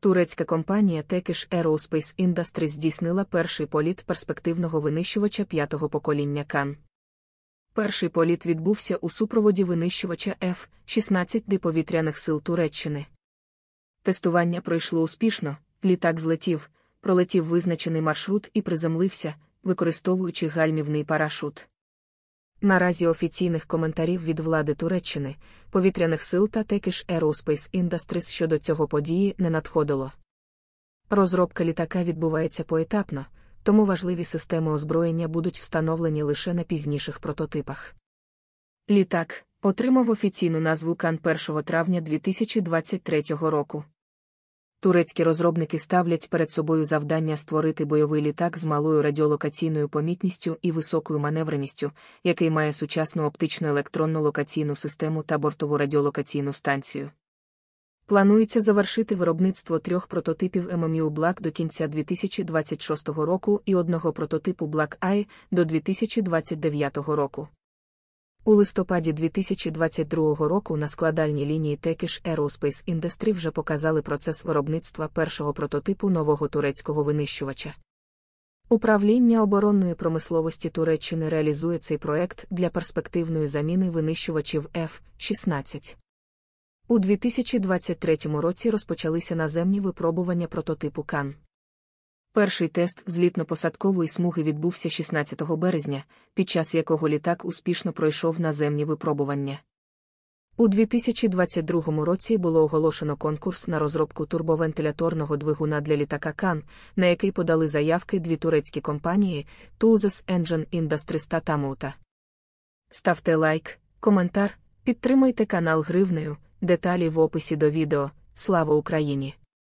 турецька компанія Turkish Aerospace Industries здійснила перший політ перспективного винищувача п'ятого покоління Кан. Перший політ відбувся у супроводі винищувача f 16 д повітряних сил Туреччини. Тестування пройшло успішно, літак злетів, пролетів визначений маршрут і приземлився, використовуючи гальмівний парашут. Наразі офіційних коментарів від влади Туреччини, повітряних сил та Turkish Aerospace Industries щодо цього події не надходило. Розробка літака відбувається поетапно, тому важливі системи озброєння будуть встановлені лише на пізніших прототипах. Літак отримав офіційну назву Кан 1 травня 2023 року турецькі розробники ставлять перед собою завдання створити бойовий літак з малою радіолокаційною помітністю і високою маневреністю, який має сучасну оптичну електронну локаційну систему та бортову радіолокаційну станцію. Планується завершити виробництво трьох прототипів ММЮ Black до кінця 2026 року і одного прототипу Black Eye до 2029 року. У листопаді 2022 року на складальній лінії Текіш Aerospace Industry вже показали процес виробництва першого прототипу нового турецького винищувача. Управління оборонної промисловості Туреччини реалізує цей проект для перспективної заміни винищувачів F-16. У 2023 році розпочалися наземні випробування прототипу Кан. Перший тест злітно-посадкової смуги відбувся 16 березня, під час якого літак успішно пройшов наземні випробування. У 2022 році було оголошено конкурс на розробку турбовентиляторного двигуна для літака Кан, на який подали заявки дві турецькі компанії Тузес Engine Industries та Tamuta. Ставте лайк, коментар, підтримуйте канал Гривнею, деталі в описі до відео. Слава Україні!